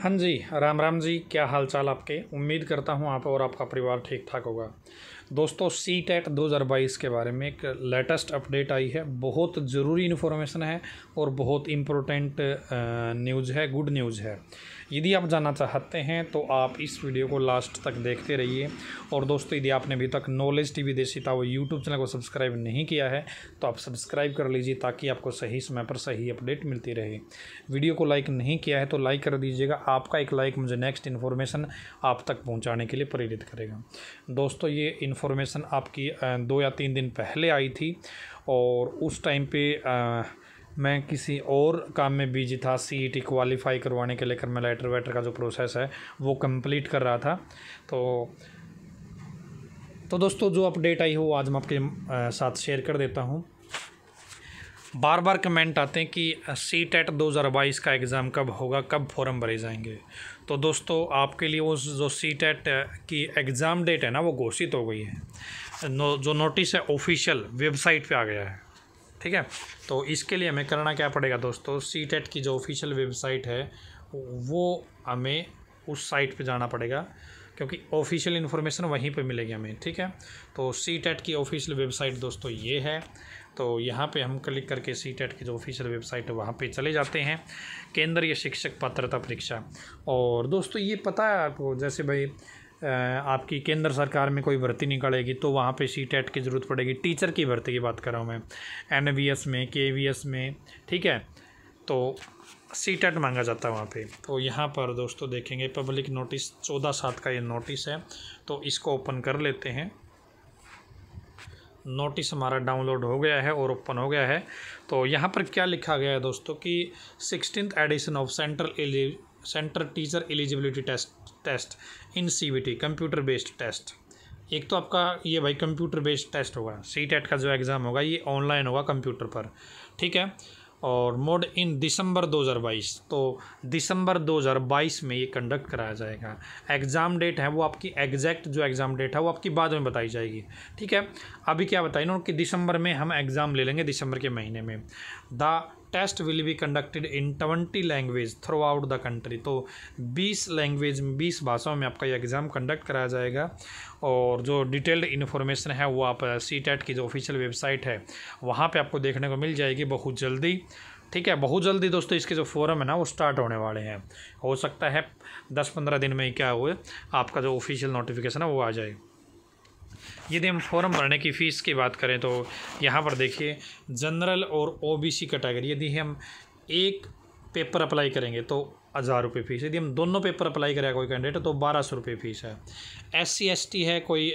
हाँ जी राम राम जी क्या हाल चाल आपके उम्मीद करता हूँ आप और आपका परिवार ठीक ठाक होगा दोस्तों सी टेट e दो हज़ार बाईस के बारे में एक लेटेस्ट अपडेट आई है बहुत ज़रूरी इन्फॉर्मेशन है और बहुत इम्पोर्टेंट न्यूज़ है गुड न्यूज़ है यदि आप जानना चाहते हैं तो आप इस वीडियो को लास्ट तक देखते रहिए और दोस्तों यदि आपने अभी तक नॉलेज टी वी देसी वो यूट्यूब चैनल को सब्सक्राइब नहीं किया है तो आप सब्सक्राइब कर लीजिए ताकि आपको सही समय पर सही अपडेट मिलती रहे वीडियो को लाइक नहीं किया है तो लाइक कर दीजिएगा आपका एक लाइक मुझे नेक्स्ट इन्फॉर्मेशन आप तक पहुँचाने के लिए प्रेरित करेगा दोस्तों ये इन्फॉर्मेशन आपकी दो या तीन दिन पहले आई थी और उस टाइम पे आ, मैं किसी और काम में बिजी था सी ई टी क्वालिफ़ाई करवाने के लेकर मैं लेटर वेटर का जो प्रोसेस है वो कंप्लीट कर रहा था तो तो दोस्तों जो अपडेट आई हो आज मैं आपके साथ शेयर कर देता हूँ बार बार कमेंट आते हैं कि सी टेट दो हज़ार बाईस का एग्ज़ाम कब होगा कब फॉरम भरे जाएंगे तो दोस्तों आपके लिए वो जो सी टेट की एग्ज़ाम डेट है ना वो घोषित हो गई है नो, जो नोटिस है ऑफिशियल वेबसाइट पे आ गया है ठीक है तो इसके लिए हमें करना क्या पड़ेगा दोस्तों सी टेट की जो ऑफिशियल वेबसाइट है वो हमें उस साइट पर जाना पड़ेगा क्योंकि ऑफिशियल इन्फॉर्मेशन वहीं पे मिलेगी हमें ठीक है तो सी टेट की ऑफिशियल वेबसाइट दोस्तों ये है तो यहाँ पे हम क्लिक करके सी टेट की जो ऑफिशियल वेबसाइट है वहाँ पे चले जाते हैं केंद्रीय शिक्षक पात्रता परीक्षा और दोस्तों ये पता है आपको जैसे भाई आपकी केंद्र सरकार में कोई भर्ती निकलेगी तो वहाँ पे सी टेट की ज़रूरत पड़ेगी टीचर की भर्ती की बात कर रहा हूँ मैं एन में के में ठीक है तो सी टेट मांगा जाता है वहाँ पे तो यहाँ पर दोस्तों देखेंगे पब्लिक नोटिस चौदह सात का ये नोटिस है तो इसको ओपन कर लेते हैं नोटिस हमारा डाउनलोड हो गया है और ओपन हो गया है तो यहाँ पर क्या लिखा गया है दोस्तों कि sixteen edition of central eli centre teacher eligibility test test in C computer based test एक तो आपका ये भाई कंप्यूटर बेस्ड टेस्ट होगा सी टेट का जो एग्ज़ाम होगा ये ऑनलाइन होगा कंप्यूटर पर ठीक है और मोड इन दिसंबर 2022 तो दिसंबर 2022 में ये कंडक्ट कराया जाएगा एग्ज़ाम डेट है वो आपकी एग्जैक्ट जो एग्ज़ाम डेट है वो आपकी बाद में बताई जाएगी ठीक है अभी क्या बताए ना कि दिसंबर में हम एग्ज़ाम ले लेंगे दिसंबर के महीने में the test will be conducted in twenty language throughout the country तो बीस लैंग्वेज बीस भाषाओं में आपका ये एग्ज़ाम कंडक्ट कराया जाएगा और जो डिटेल्ड इन्फॉर्मेशन है वो आप सी uh, टेट की जो ऑफिशियल वेबसाइट है वहाँ पर आपको देखने को मिल जाएगी बहुत जल्दी ठीक है बहुत जल्दी दोस्तों इसके जो फोरम है ना वो स्टार्ट होने वाले हैं हो सकता है दस पंद्रह दिन में क्या हुए आपका जो ऑफिशियल नोटिफिकेशन है वो आ जाए यदि हम फॉर्म भरने की फ़ीस की बात करें तो यहाँ पर देखिए जनरल और ओबीसी कैटेगरी यदि हम एक पेपर अप्लाई करेंगे तो हज़ार रुपये फ़ीस यदि हम दोनों पेपर अप्लाई करेगा कोई कैंडिडेट तो बारह सौ रुपये फ़ीस है एस सी एस टी है कोई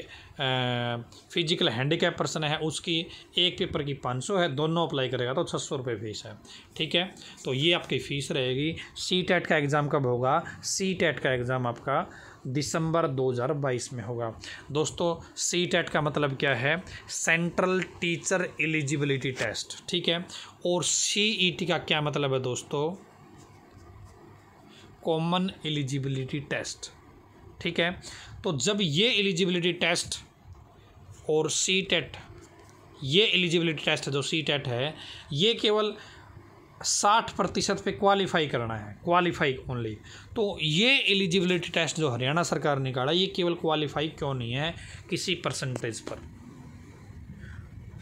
फिजिकल हैंडीकैप पर्सन है उसकी एक पेपर की पाँच सौ है दोनों अप्लाई करेगा तो छः सौ रुपये फ़ीस है ठीक है तो ये आपकी फ़ीस रहेगी सी टेट का एग्ज़ाम कब होगा सी टेट का एग्ज़ाम आपका दिसंबर 2022 में होगा दोस्तों सी टेट का मतलब क्या है सेंट्रल टीचर एलिजिबिलिटी टेस्ट ठीक है और सी ई टी का क्या मतलब है दोस्तों कॉमन एलिजिबिलिटी टेस्ट ठीक है तो जब ये एलिजिबिलिटी टेस्ट और सी टेट e ये एलिजिबिलिटी टेस्ट जो सी टेट e है ये केवल साठ प्रतिशत पे क्वालिफाई करना है क्वालिफाई ओनली तो ये एलिजिबिलिटी टेस्ट जो हरियाणा सरकार ने निकाला ये केवल क्वालिफाई क्यों नहीं है किसी परसेंटेज पर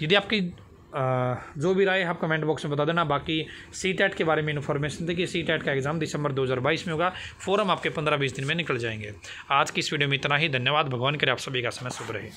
यदि आपकी जो भी राय आप कमेंट बॉक्स में बता देना बाकी सी टैट के बारे में इन्फॉर्मेशन देखिए सी टैट का एग्ज़ाम दिसंबर 2022 में होगा फोरम आपके 15-20 दिन में निकल जाएंगे आज की इस वीडियो में इतना ही धन्यवाद भगवान करे आप सभी का समय शुभ रहे